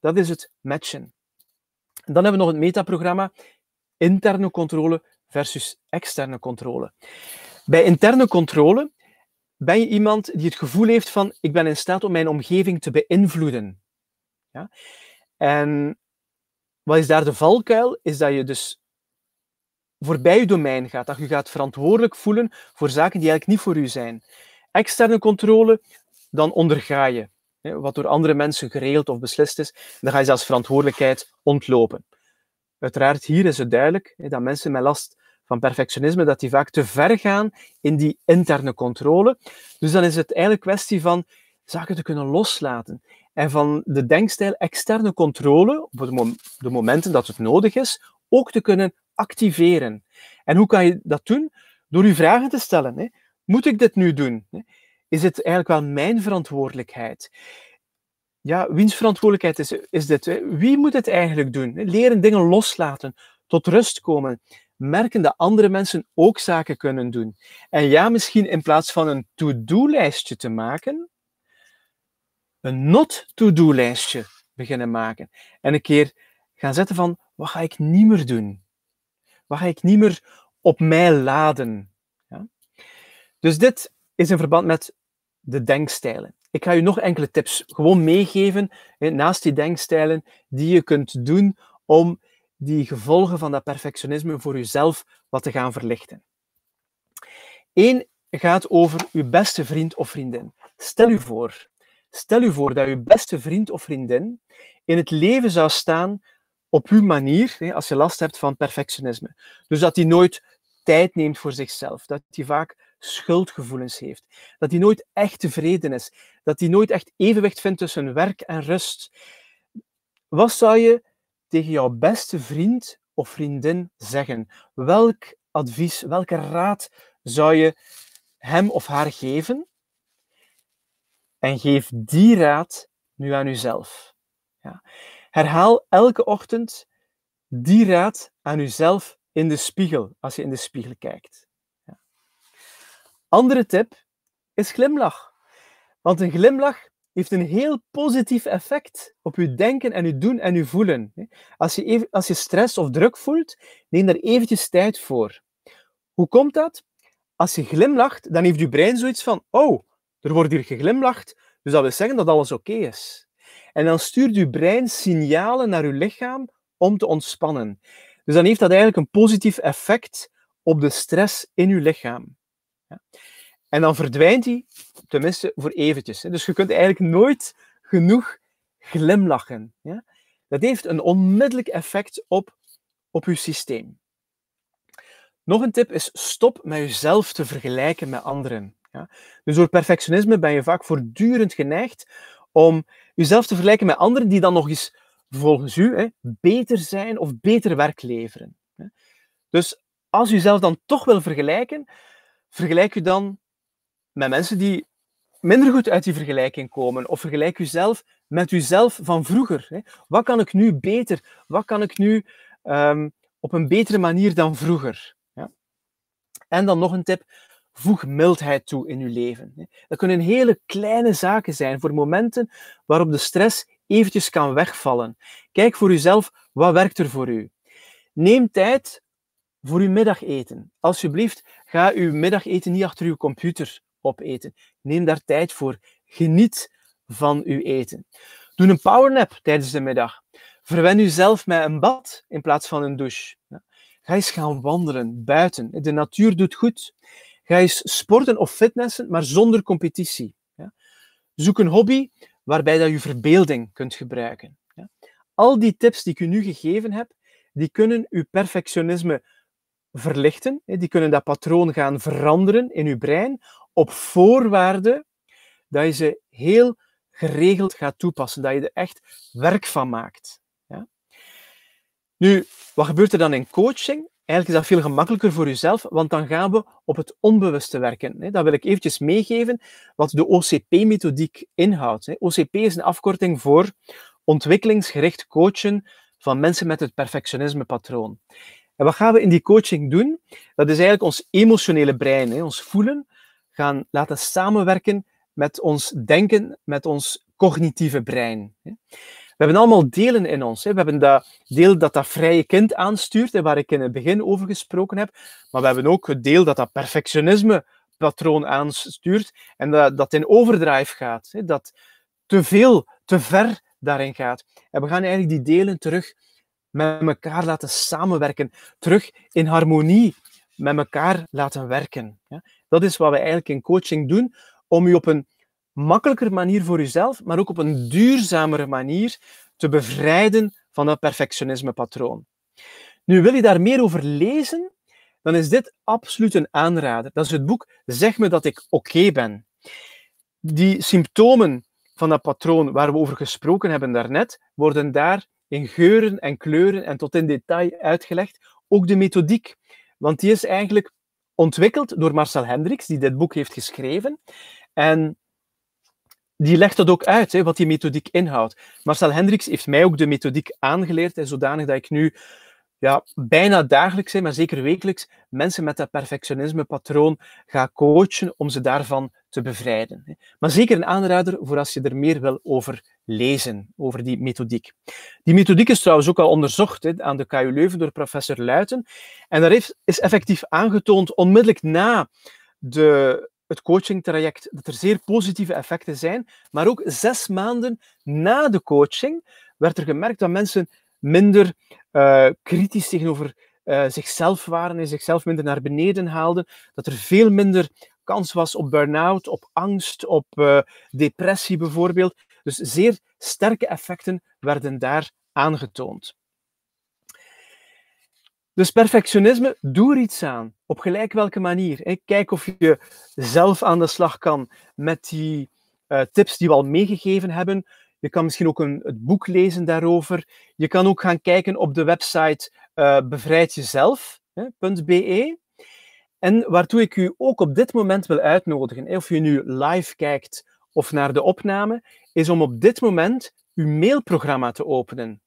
Dat is het matchen. En dan hebben we nog het metaprogramma interne controle versus externe controle. Bij interne controle ben je iemand die het gevoel heeft van ik ben in staat om mijn omgeving te beïnvloeden. Ja? En wat is daar de valkuil? Is dat je dus voorbij je domein gaat. Dat je gaat verantwoordelijk voelen voor zaken die eigenlijk niet voor u zijn. Externe controle, dan onderga je. Wat door andere mensen geregeld of beslist is, dan ga je zelfs verantwoordelijkheid ontlopen. Uiteraard, hier is het duidelijk dat mensen met last van perfectionisme, dat die vaak te ver gaan in die interne controle. Dus dan is het eigenlijk kwestie van zaken te kunnen loslaten en van de denkstijl externe controle op de, momenten dat het nodig is ook te kunnen activeren. En hoe kan je dat doen? Door je vragen te stellen. Hè. Moet ik dit nu doen? Is het eigenlijk wel mijn verantwoordelijkheid? Ja, wiens verantwoordelijkheid is, is dit? Wie moet het eigenlijk doen? Leren dingen loslaten, tot rust komen, merken dat andere mensen ook zaken kunnen doen. En ja, misschien in plaats van een to-do-lijstje te maken, een not-to-do lijstje beginnen maken. En een keer gaan zetten van, wat ga ik niet meer doen? Wat ga ik niet meer op mij laden? Ja? Dus dit is in verband met de denkstijlen. Ik ga u nog enkele tips gewoon meegeven, naast die denkstijlen, die je kunt doen om die gevolgen van dat perfectionisme voor jezelf wat te gaan verlichten. Eén gaat over uw beste vriend of vriendin. Stel u voor Stel u voor dat uw beste vriend of vriendin in het leven zou staan op uw manier, als je last hebt van perfectionisme. Dus dat hij nooit tijd neemt voor zichzelf, dat hij vaak schuldgevoelens heeft, dat hij nooit echt tevreden is, dat hij nooit echt evenwicht vindt tussen werk en rust. Wat zou je tegen jouw beste vriend of vriendin zeggen? Welk advies, welke raad zou je hem of haar geven en geef die raad nu aan uzelf. Ja. Herhaal elke ochtend die raad aan uzelf in de spiegel, als je in de spiegel kijkt. Ja. Andere tip is glimlach. Want een glimlach heeft een heel positief effect op uw denken en uw doen en uw voelen. Als je, even, als je stress of druk voelt, neem daar eventjes tijd voor. Hoe komt dat? Als je glimlacht, dan heeft je brein zoiets van: oh, er wordt hier geglimlacht, dus dat wil zeggen dat alles oké is. En dan stuurt uw brein signalen naar uw lichaam om te ontspannen. Dus dan heeft dat eigenlijk een positief effect op de stress in uw lichaam. Ja. En dan verdwijnt die, tenminste voor eventjes. Dus je kunt eigenlijk nooit genoeg glimlachen. Ja. Dat heeft een onmiddellijk effect op, op uw systeem. Nog een tip is stop met jezelf te vergelijken met anderen. Dus door perfectionisme ben je vaak voortdurend geneigd om jezelf te vergelijken met anderen die dan nog eens, volgens u, hè, beter zijn of beter werk leveren. Dus als u zelf dan toch wil vergelijken, vergelijk u dan met mensen die minder goed uit die vergelijking komen. Of vergelijk uzelf met uzelf van vroeger. Hè? Wat kan ik nu beter? Wat kan ik nu ehm, op een betere manier dan vroeger? Ja? En dan nog een tip voeg mildheid toe in uw leven. Dat kunnen hele kleine zaken zijn voor momenten waarop de stress eventjes kan wegvallen. Kijk voor uzelf, wat werkt er voor u? Neem tijd voor uw middageten. Alsjeblieft, ga uw middageten niet achter uw computer opeten. Neem daar tijd voor. Geniet van uw eten. Doe een powernap tijdens de middag. Verwen uzelf met een bad in plaats van een douche. Ga eens gaan wandelen buiten. De natuur doet goed. Ga eens sporten of fitnessen, maar zonder competitie. Ja. Zoek een hobby waarbij dat je verbeelding kunt gebruiken. Ja. Al die tips die ik u nu gegeven heb, die kunnen uw perfectionisme verlichten. Die kunnen dat patroon gaan veranderen in uw brein op voorwaarde dat je ze heel geregeld gaat toepassen, dat je er echt werk van maakt. Ja? Nu, wat gebeurt er dan in coaching? Eigenlijk is dat veel gemakkelijker voor uzelf, want dan gaan we op het onbewuste werken. Dat wil ik eventjes meegeven wat de OCP-methodiek inhoudt. OCP is een afkorting voor ontwikkelingsgericht coachen van mensen met het perfectionisme-patroon. En wat gaan we in die coaching doen? Dat is eigenlijk ons emotionele brein, ons voelen, gaan laten samenwerken met ons denken, met ons cognitieve brein. We hebben allemaal delen in ons. Hè. We hebben dat deel dat dat vrije kind aanstuurt, hè, waar ik in het begin over gesproken heb. Maar we hebben ook het deel dat dat perfectionisme patroon aanstuurt en dat, dat in overdrive gaat. Hè, dat te veel, te ver daarin gaat. En we gaan eigenlijk die delen terug met elkaar laten samenwerken, terug in harmonie met elkaar laten werken. Dat is wat we eigenlijk in coaching doen, om je op een makkelijker manier voor jezelf, maar ook op een duurzamere manier te bevrijden van dat perfectionisme-patroon. Nu, wil je daar meer over lezen? Dan is dit absoluut een aanrader. Dat is het boek Zeg me dat ik oké ben. Die symptomen van dat patroon waar we over gesproken hebben daarnet, worden daar in geuren en kleuren en tot in detail uitgelegd. Ook de methodiek, want die is eigenlijk ontwikkeld door Marcel Hendricks, die dit boek heeft geschreven. En die legt dat ook uit, hè, wat die methodiek inhoudt. Marcel Hendricks heeft mij ook de methodiek aangeleerd, hè, zodanig dat ik nu ja, bijna dagelijks, maar zeker wekelijks, mensen met dat perfectionisme-patroon ga coachen om ze daarvan te bevrijden. Hè. Maar zeker een aanrader voor als je er meer wil over lezen, over die methodiek. Die methodiek is trouwens ook al onderzocht hè, aan de KU Leuven door professor Luiten. En daar is effectief aangetoond, onmiddellijk na de het coachingtraject, dat er zeer positieve effecten zijn. Maar ook zes maanden na de coaching werd er gemerkt dat mensen minder eh, kritisch tegenover eh, zichzelf waren en zichzelf minder naar beneden haalden. Dat er veel minder kans was op burn-out, op angst, op eh, depressie bijvoorbeeld. Dus zeer sterke effecten werden daar aangetoond. Dus perfectionisme, doe er iets aan, op gelijk welke manier. Kijk of je zelf aan de slag kan met die eh, tips die we al meegegeven hebben. Je kan misschien ook een, het boek lezen daarover. Je kan ook gaan kijken op de website eh, bevrijdjezelf.be. En waartoe ik u ook op dit moment wil uitnodigen, of je nu live kijkt of naar de opname, is om op dit moment uw mailprogramma te openen.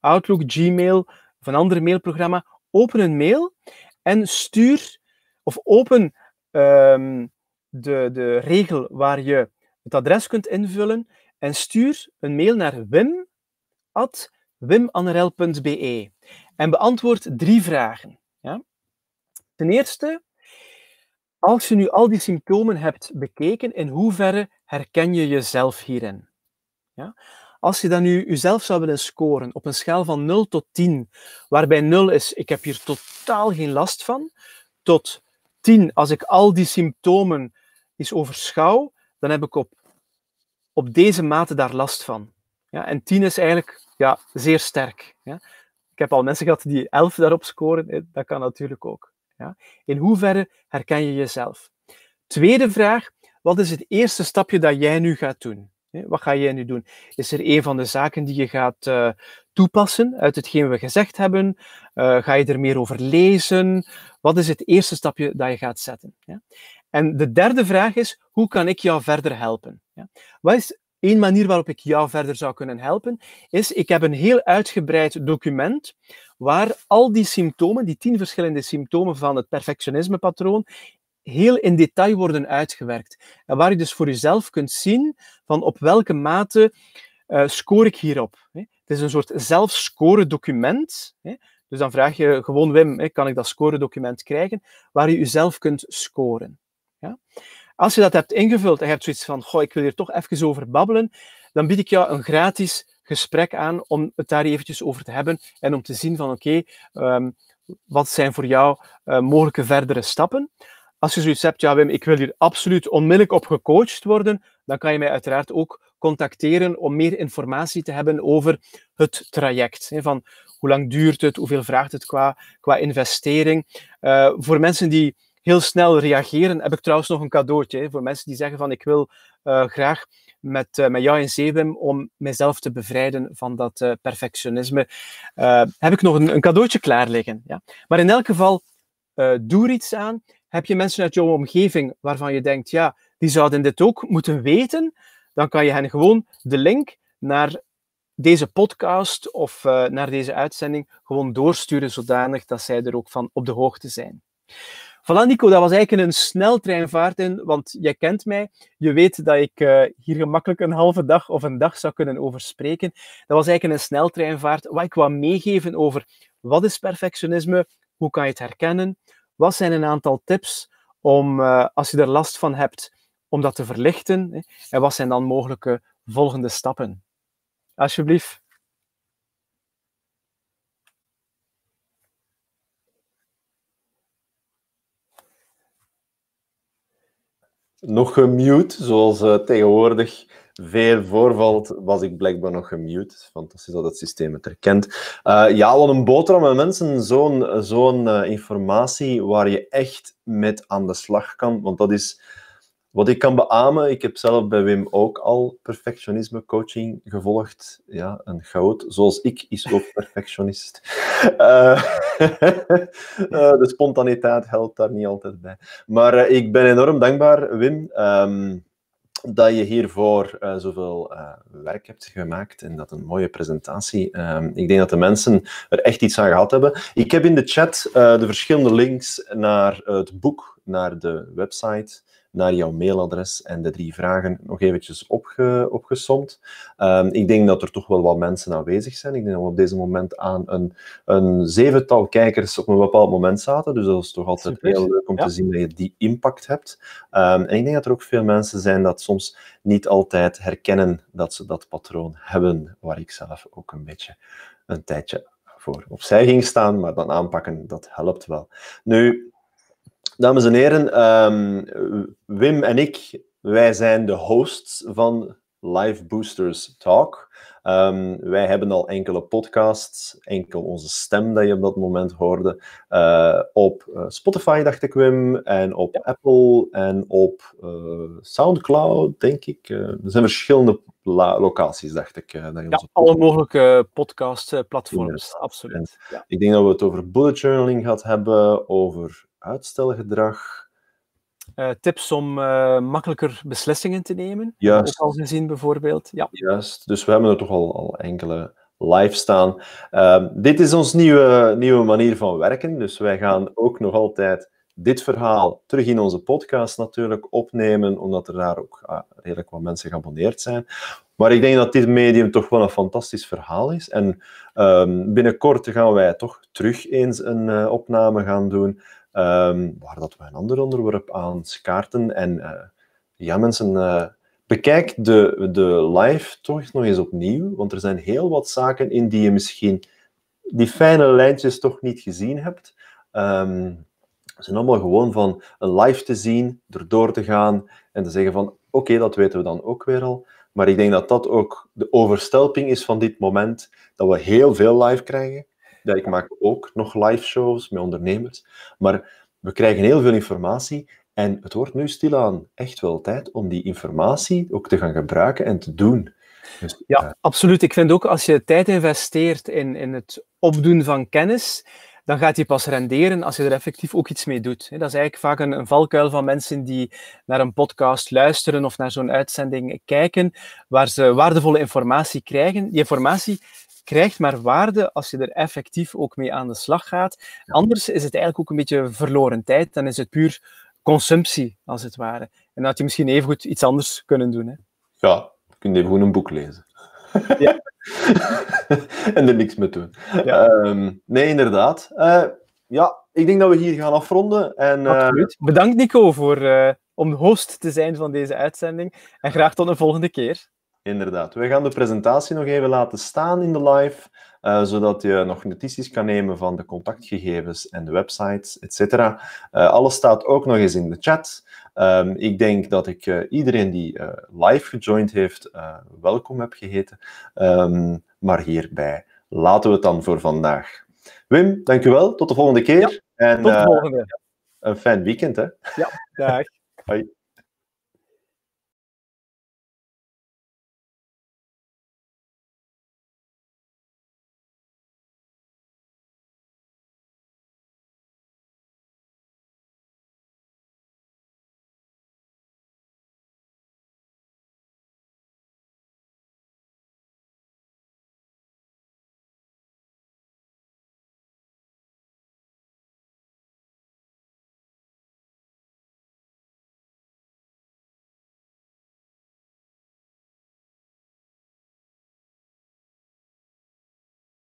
Outlook, Gmail of een ander mailprogramma open een mail en stuur of open ehm, de, de regel waar je het adres kunt invullen en stuur een mail naar wim.wimanrel.be en beantwoord drie vragen. Ja? Ten eerste, als je nu al die symptomen hebt bekeken, in hoeverre herken je jezelf hierin? Ja? Als je dan nu jezelf zou willen scoren op een schaal van 0 tot 10, waarbij 0 is ik heb hier totaal geen last van, tot 10 als ik al die symptomen eens overschouw, dan heb ik op, op deze mate daar last van. Ja, en 10 is eigenlijk ja, zeer sterk. Ja. Ik heb al mensen gehad die 11 daarop scoren, dat kan natuurlijk ook. Ja. In hoeverre herken je jezelf? Tweede vraag, wat is het eerste stapje dat jij nu gaat doen? Wat ga jij nu doen? Is er een van de zaken die je gaat eh, toepassen uit hetgeen we gezegd hebben? Eh, ga je er meer over lezen? Wat is het eerste stapje dat je gaat zetten? Ja? En de derde vraag is, hoe kan ik jou verder helpen? Ja? Wat is één manier waarop ik jou verder zou kunnen helpen? Is, ik heb een heel uitgebreid document waar al die symptomen, die tien verschillende symptomen van het perfectionismepatroon, heel in detail worden uitgewerkt. En waar je dus voor jezelf kunt zien van op welke mate uh, eh, score ik hierop. Hè? Het is een soort zelfscoredocument. Hè? Dus dan vraag je gewoon Wim, hè, kan ik dat scoredocument krijgen? Waar je jezelf kunt scoren. Ja? Als je dat hebt ingevuld en je hebt zoiets van, goh, ik wil hier toch even over babbelen, dan bied ik jou een gratis gesprek aan om het daar eventjes over te hebben en om te zien van, oké, ehm, wat zijn voor jou eh, mogelijke verdere stappen? als je zoiets hebt, ja Wim, ik wil hier absoluut onmiddellijk op gecoacht worden, dan kan je mij uiteraard ook contacteren om meer informatie te hebben over het traject. Van hoe lang duurt het, hoeveel vraagt het qua, qua investering. Eh, voor mensen die heel snel reageren, heb ik trouwens nog een cadeautje. Voor mensen die zeggen van ik wil eh, graag met, eh, met jou en Zeewim om mezelf te bevrijden van dat perfectionisme, heb ik nog een, een, cadeautje klaar liggen. Ja? Maar in elk geval, doe er iets aan. Heb je mensen uit jouw omgeving waarvan je denkt, ja, die zouden dit ook moeten weten? Dan kan je hen gewoon de link naar deze podcast of eh, naar deze uitzending gewoon doorsturen, zodanig dat zij er ook van op de hoogte zijn. Voilà, Nico, dat was eigenlijk een sneltreinvaart in, want jij kent mij. Je weet dat ik eh, hier gemakkelijk een halve dag of een dag zou kunnen over spreken. Dat was eigenlijk een sneltreinvaart. Wat ik wou meegeven over wat is perfectionisme, hoe kan je het herkennen, wat zijn een aantal tips om, eh, als je er last van hebt, om dat te verlichten? Hè? En wat zijn dan mogelijke volgende stappen? Alsjeblieft. nog gemute, zoals eh, tegenwoordig veel voorvalt, was ik blijkbaar nog gemute. Fantastisch dat het systeem het herkent. Uh, ja, wat een boterham met mensen. Zo'n zo'n eh, informatie waar je echt met aan de slag kan. Want dat is wat ik kan beamen, ik heb zelf bij Wim ook al perfectionisme coaching gevolgd. Ja, een goud, zoals ik, is ook *laughs* perfectionist. uh, *laughs* de spontaniteit helpt daar niet altijd bij. Maar eh, ik ben enorm dankbaar, Wim. Ehm, dat je hiervoor uh, zoveel werk hebt gemaakt en dat een mooie presentatie. Ehm, ik denk dat de mensen er echt iets aan gehad hebben. Ik heb in de chat de verschillende links naar het boek, naar de website, naar jouw mailadres en de drie vragen nog eventjes opge, opgesomd. Ehm, ik denk dat er toch wel wat mensen aanwezig zijn. Ik denk dat we op deze moment aan een, een zevental kijkers op een bepaald moment zaten. Dus dat is toch altijd heel leuk om te zien dat je die impact hebt. Ehm, en ik denk dat er ook veel mensen zijn dat soms niet altijd herkennen dat ze dat patroon hebben, waar ik zelf ook een beetje een tijdje voor opzij ging staan, maar dan aanpakken, dat helpt wel. Nu, Dames en heren, ehm, Wim en ik, wij zijn de hosts van Live Boosters Talk. Ehm, wij hebben al enkele podcasts, enkel onze stem dat je op dat moment hoorde, eh, op eh, Spotify, dacht ik Wim, en op Apple en op eh, Soundcloud, denk ik. er zijn verschillende locaties, dacht ik. Dat je ja, alle mogelijke podcastplatforms, platforms absoluut. ik denk dat we het over bullet journaling gaat hebben, over uitstelgedrag? Uh, tips om eh, makkelijker beslissingen te nemen. Juist. als al gezien bijvoorbeeld. Ja. Juist, dus we hebben er toch al, al enkele live staan. Ehm, dit is ons nieuwe, nieuwe manier van werken. Dus wij gaan ook nog altijd dit verhaal terug in onze podcast natuurlijk opnemen, omdat er daar ook ah, redelijk wat mensen geabonneerd zijn. Maar ik denk dat dit medium toch wel een fantastisch verhaal is. En ehm, binnenkort gaan wij toch terug eens een eh, opname gaan doen Ehm, waar dat we een ander onderwerp aan kaarten. En eh, ja, mensen, eh, bekijk de, de live toch nog eens opnieuw, want er zijn heel wat zaken in die je misschien die fijne lijntjes toch niet gezien hebt. Um, ehm, het zijn allemaal gewoon van een live te zien, erdoor te gaan en te zeggen van oké, dat weten we dan ook weer al. Maar ik denk dat dat ook de overstelping is van dit moment, dat we heel veel live krijgen, ja, ik maak ook nog live shows met ondernemers. Maar we krijgen heel veel informatie. En het wordt nu stilaan echt wel tijd om die informatie ook te gaan gebruiken en te doen. Dus, ja, eh, absoluut. Ik vind ook als je tijd investeert in, in het opdoen van kennis, dan gaat die pas renderen als je er effectief ook iets mee doet. Dat is eigenlijk vaak een, een valkuil van mensen die naar een podcast luisteren of naar zo'n uitzending kijken, waar ze waardevolle informatie krijgen. Die informatie krijgt maar waarde als je er effectief ook mee aan de slag gaat. Anders is het eigenlijk ook een beetje verloren tijd. Dan is het puur consumptie, als het ware. En dan had je misschien evengoed iets anders kunnen doen. Hè? Ja, je kunt even gewoon een boek lezen. *laughs* *laughs* en er niks mee doen. Ja. Ehm, nee, inderdaad. Eh, ja, ik denk dat we hier gaan afronden. En, eh, Absoluut. Bedankt Nico voor, eh, om host te zijn van deze uitzending. En graag tot een volgende keer. Inderdaad. We gaan de presentatie nog even laten staan in de live, eh, zodat je nog notities kan nemen van de contactgegevens en de websites, etc. Uh, eh, alles staat ook nog eens in de chat. Ehm, ik denk dat ik eh, iedereen die live gejoind heeft, welkom heb geheten. Ehm, maar hierbij laten we het dan voor vandaag. Wim, dankjewel. Tot de volgende keer. en, tot de volgende. een fijn weekend, hè? Ja, dag. Hoi.